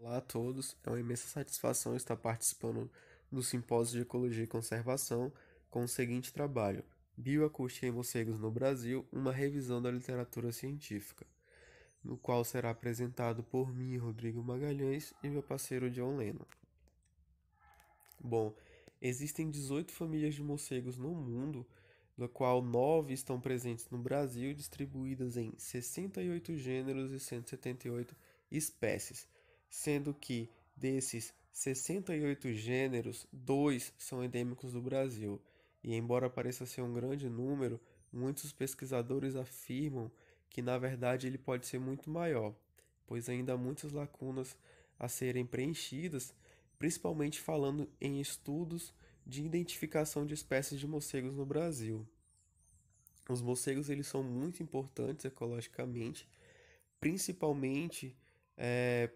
Olá a todos, é uma imensa satisfação estar participando do Simpósio de Ecologia e Conservação com o seguinte trabalho: Bioacústica em Morcegos no Brasil Uma Revisão da Literatura Científica, no qual será apresentado por mim, Rodrigo Magalhães, e meu parceiro John Leno. Bom, existem 18 famílias de morcegos no mundo, da qual 9 estão presentes no Brasil, distribuídas em 68 gêneros e 178 espécies sendo que desses 68 gêneros, dois são endêmicos do Brasil. E embora pareça ser um grande número, muitos pesquisadores afirmam que na verdade ele pode ser muito maior, pois ainda há muitas lacunas a serem preenchidas, principalmente falando em estudos de identificação de espécies de morcegos no Brasil. Os morcegos eles são muito importantes ecologicamente, principalmente é,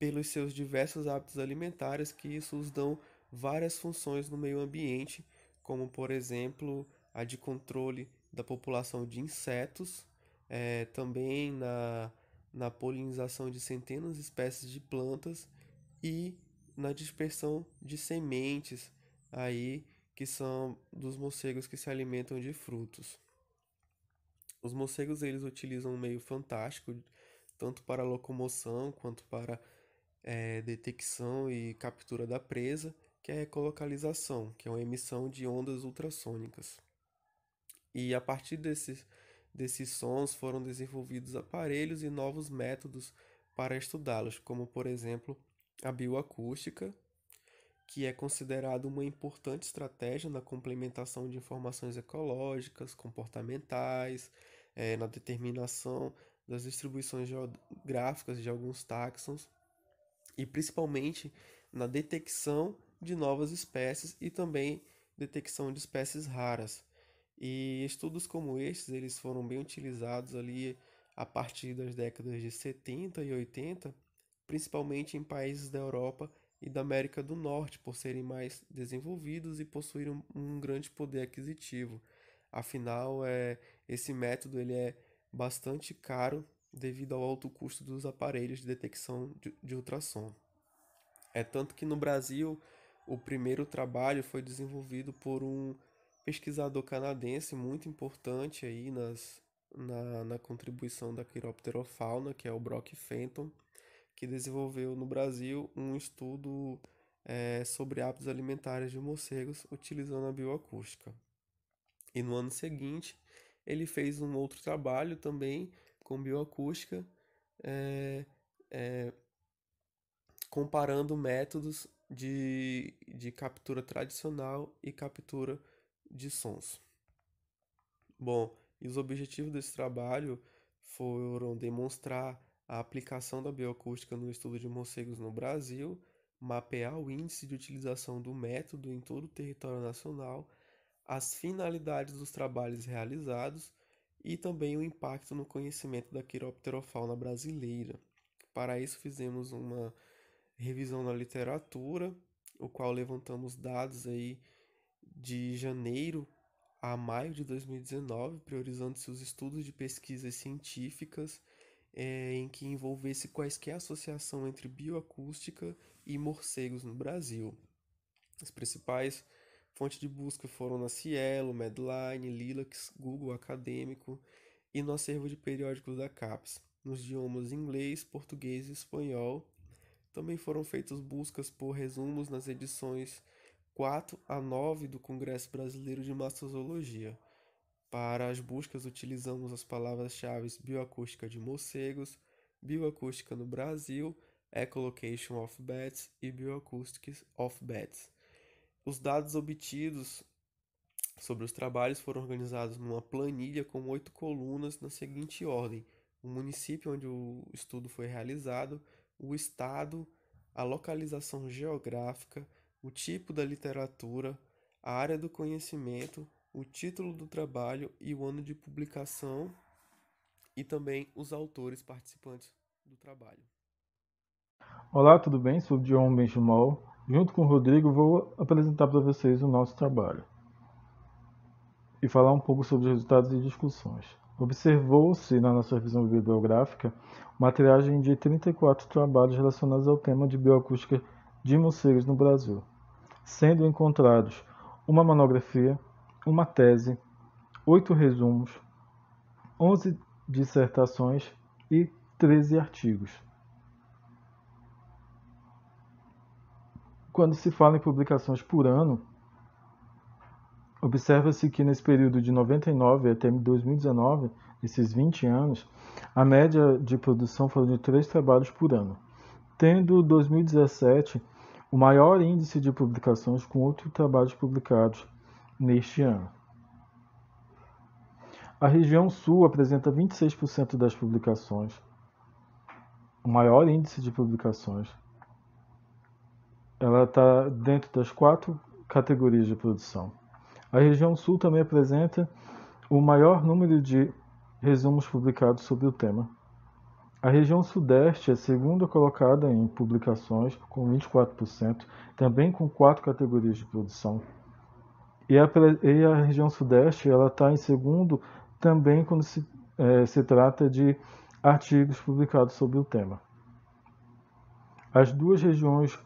pelos seus diversos hábitos alimentares que isso os dão várias funções no meio ambiente, como por exemplo a de controle da população de insetos, é, também na, na polinização de centenas de espécies de plantas e na dispersão de sementes aí que são dos morcegos que se alimentam de frutos. Os morcegos eles utilizam um meio fantástico tanto para locomoção quanto para é, detecção e captura da presa, que é a ecolocalização, que é uma emissão de ondas ultrassônicas. E a partir desses, desses sons foram desenvolvidos aparelhos e novos métodos para estudá-los, como por exemplo a bioacústica, que é considerada uma importante estratégia na complementação de informações ecológicas, comportamentais, é, na determinação das distribuições geográficas de alguns táxons e principalmente na detecção de novas espécies e também detecção de espécies raras. E estudos como estes, eles foram bem utilizados ali a partir das décadas de 70 e 80, principalmente em países da Europa e da América do Norte, por serem mais desenvolvidos e possuírem um, grande poder aquisitivo. Afinal, é, esse método ele é bastante caro devido ao alto custo dos aparelhos de detecção de ultrassom. É tanto que no Brasil, o primeiro trabalho foi desenvolvido por um pesquisador canadense muito importante aí nas, na, na contribuição da quiropterofauna, que é o Brock Fenton, que desenvolveu no Brasil um estudo é, sobre hábitos alimentares de morcegos utilizando a bioacústica. E no ano seguinte, ele fez um outro trabalho também com bioacústica, é, é, comparando métodos de, de captura tradicional e captura de sons. Bom, e os objetivos desse trabalho foram demonstrar a aplicação da bioacústica no estudo de morcegos no Brasil, mapear o índice de utilização do método em todo o território nacional, as finalidades dos trabalhos realizados e também o impacto no conhecimento da quiropterofauna brasileira. Para isso, fizemos uma revisão na literatura, o qual levantamos dados aí de janeiro a maio de 2019, priorizando-se os estudos de pesquisas científicas é, em que envolvesse quaisquer associação entre bioacústica e morcegos no Brasil. As principais Fonte de busca foram na Cielo, Medline, Lilacs, Google Acadêmico e no acervo de periódicos da CAPES, nos idiomas inglês, português e espanhol. Também foram feitas buscas por resumos nas edições 4 a 9 do Congresso Brasileiro de Mastozoologia. Para as buscas, utilizamos as palavras-chave bioacústica de morcegos, bioacústica no Brasil, echolocation of bats e bioacoustics of bats. Os dados obtidos sobre os trabalhos foram organizados numa planilha com oito colunas na seguinte ordem: o município onde o estudo foi realizado, o estado, a localização geográfica, o tipo da literatura, a área do conhecimento, o título do trabalho e o ano de publicação, e também os autores participantes do trabalho. Olá, tudo bem? Sou John Benchimol. Junto com o Rodrigo, vou apresentar para vocês o nosso trabalho e falar um pouco sobre os resultados e discussões. Observou-se na nossa revisão bibliográfica uma triagem de 34 trabalhos relacionados ao tema de bioacústica de morcegos no Brasil, sendo encontrados uma monografia, uma tese, oito resumos, 11 dissertações e 13 artigos. Quando se fala em publicações por ano, observa-se que nesse período de 99 até 2019, esses 20 anos, a média de produção foi de 3 trabalhos por ano, tendo 2017 o maior índice de publicações com oito trabalhos publicados neste ano. A região sul apresenta 26% das publicações, o maior índice de publicações, ela está dentro das quatro categorias de produção. A região sul também apresenta o maior número de resumos publicados sobre o tema. A região sudeste é a segunda colocada em publicações, com 24%, também com quatro categorias de produção. E a, e a região sudeste ela está em segundo também quando se, é, se trata de artigos publicados sobre o tema. As duas regiões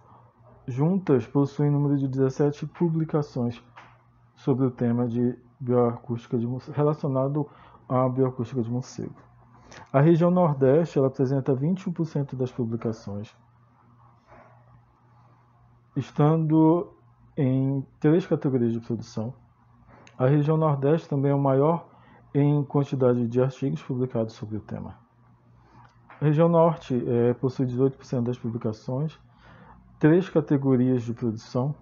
juntas possuem número de 17 publicações sobre o tema de bioacústica de relacionado à bioacústica de morcego. A região Nordeste ela apresenta 21% das publicações, estando em três categorias de produção. A região Nordeste também é o maior em quantidade de artigos publicados sobre o tema. A região Norte é, possui 18% das publicações, três categorias de produção,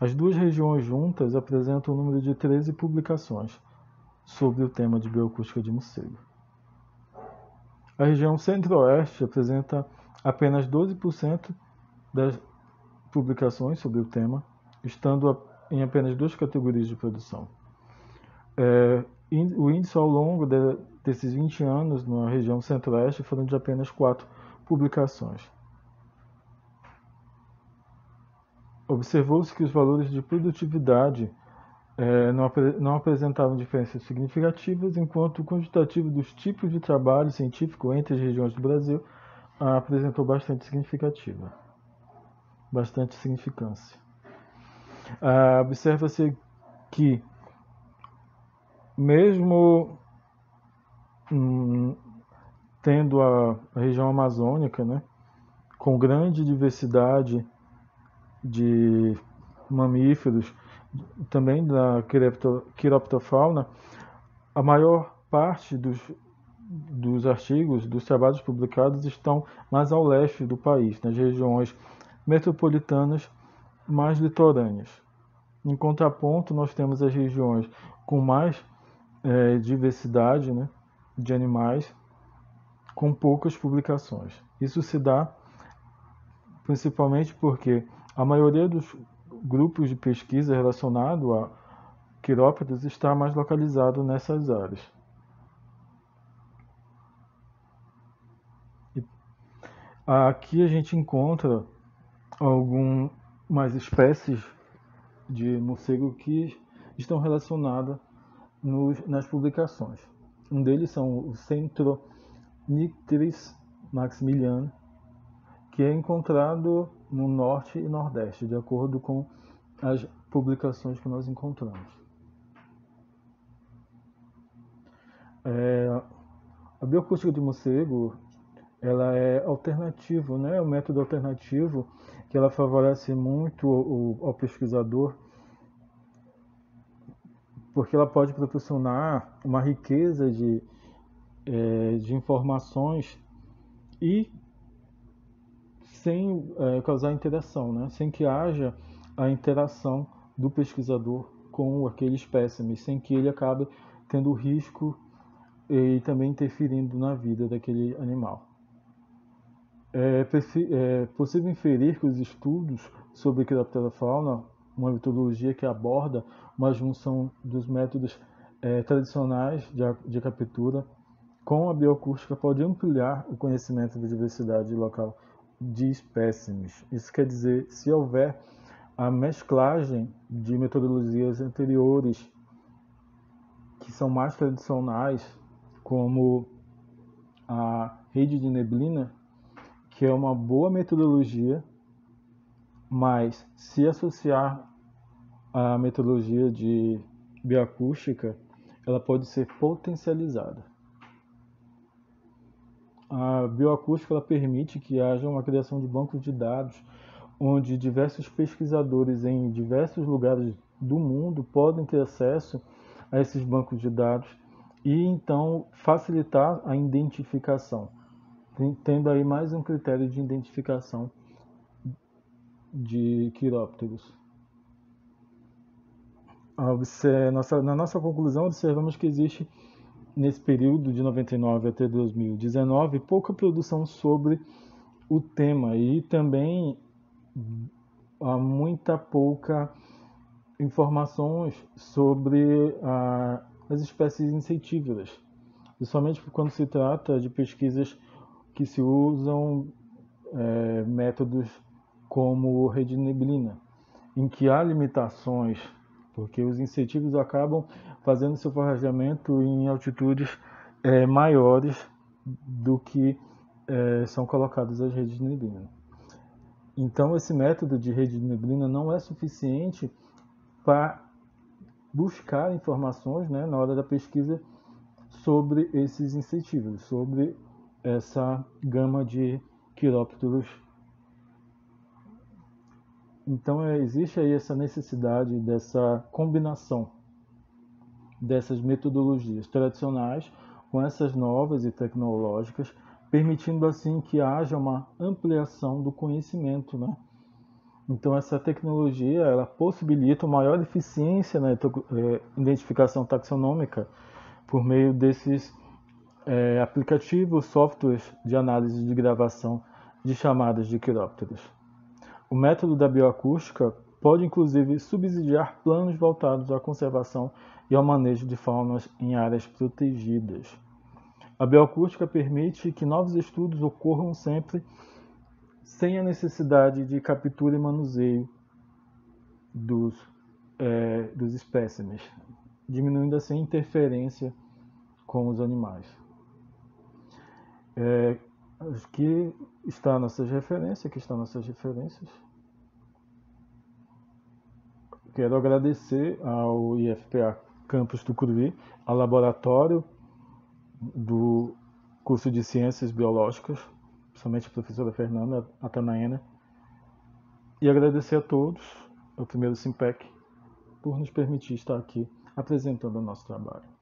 as duas regiões juntas apresentam um número de 13 publicações sobre o tema de bioacústica de morcego. A região centro-oeste apresenta apenas 12% das publicações sobre o tema, estando em apenas duas categorias de produção. É, o índice ao longo de, desses 20 anos na região centro-oeste foram de apenas quatro publicações. Observou-se que os valores de produtividade é, não, apre não, apresentavam diferenças significativas, enquanto o quantitativo dos tipos de trabalho científico entre as regiões do Brasil ah, apresentou bastante significativa, bastante significância. Ah, observa-se que, mesmo hum, tendo a região amazônica, né, com grande diversidade de mamíferos, também da quiroptofauna, a maior parte dos, dos artigos, dos trabalhos publicados estão mais ao leste do país, nas regiões metropolitanas mais litorâneas. Em contraponto, nós temos as regiões com mais é, diversidade né, de animais, com poucas publicações. Isso se dá principalmente porque a maioria dos grupos de pesquisa relacionado a quirópodes está mais localizado nessas áreas. Aqui a gente encontra algumas espécies de morcego que estão relacionadas nos, nas publicações. Um deles são o Centro Nictris maximiliano, que é encontrado no norte e nordeste, de acordo com as publicações que nós encontramos. É, a bioacústica de morcego ela é alternativo, né? É um método alternativo que ela favorece muito o, o, ao pesquisador, porque ela pode proporcionar uma riqueza de, é, de informações e sem é, causar interação, né? sem que haja a interação do pesquisador com aquele espécime, sem que ele acabe tendo risco e também interferindo na vida daquele animal. É, é possível inferir que os estudos sobre criptofauna, uma metodologia que aborda uma junção dos métodos é, tradicionais de, de captura com a bioacústica, pode ampliar o conhecimento da diversidade local de espécimes. Isso quer dizer, se houver a mesclagem de metodologias anteriores que são mais tradicionais, como a rede de neblina, que é uma boa metodologia, mas se associar à metodologia de bioacústica, ela pode ser potencializada. A bioacústica ela permite que haja uma criação de bancos de dados onde diversos pesquisadores em diversos lugares do mundo podem ter acesso a esses bancos de dados e então facilitar a identificação, tendo aí mais um critério de identificação de quirópteros. na nossa conclusão, observamos que existe nesse período de 99 até 2019, pouca produção sobre o tema e também há muita pouca informações sobre ah, as espécies insetívoras, principalmente quando se trata de pesquisas que se usam é, métodos como rede neblina, em que há limitações porque os incentivos acabam fazendo seu forrageamento em altitudes é, maiores do que é, são colocadas as redes de neblina. Então, esse método de rede de neblina não é suficiente para buscar informações né, na hora da pesquisa sobre esses incentivos, sobre essa gama de quirópteros então é, existe aí essa necessidade dessa combinação dessas metodologias tradicionais com essas novas e tecnológicas, permitindo assim que haja uma ampliação do conhecimento, né? Então essa tecnologia ela possibilita maior eficiência na é, identificação taxonômica por meio desses é, aplicativos, softwares de análise de gravação de chamadas de quirópteros. O método da bioacústica pode inclusive subsidiar planos voltados à conservação e ao manejo de faunas em áreas protegidas. A bioacústica permite que novos estudos ocorram sempre sem a necessidade de captura e manuseio dos, é, dos espécimes, diminuindo assim a interferência com os animais. É, Aqui está nossas referências, aqui estão nossas referências. Quero agradecer ao IFPA Campus do Curuí, ao laboratório do curso de Ciências Biológicas, principalmente a professora Fernanda Atanaena, e agradecer a todos, ao primeiro Simpec, por nos permitir estar aqui apresentando o nosso trabalho.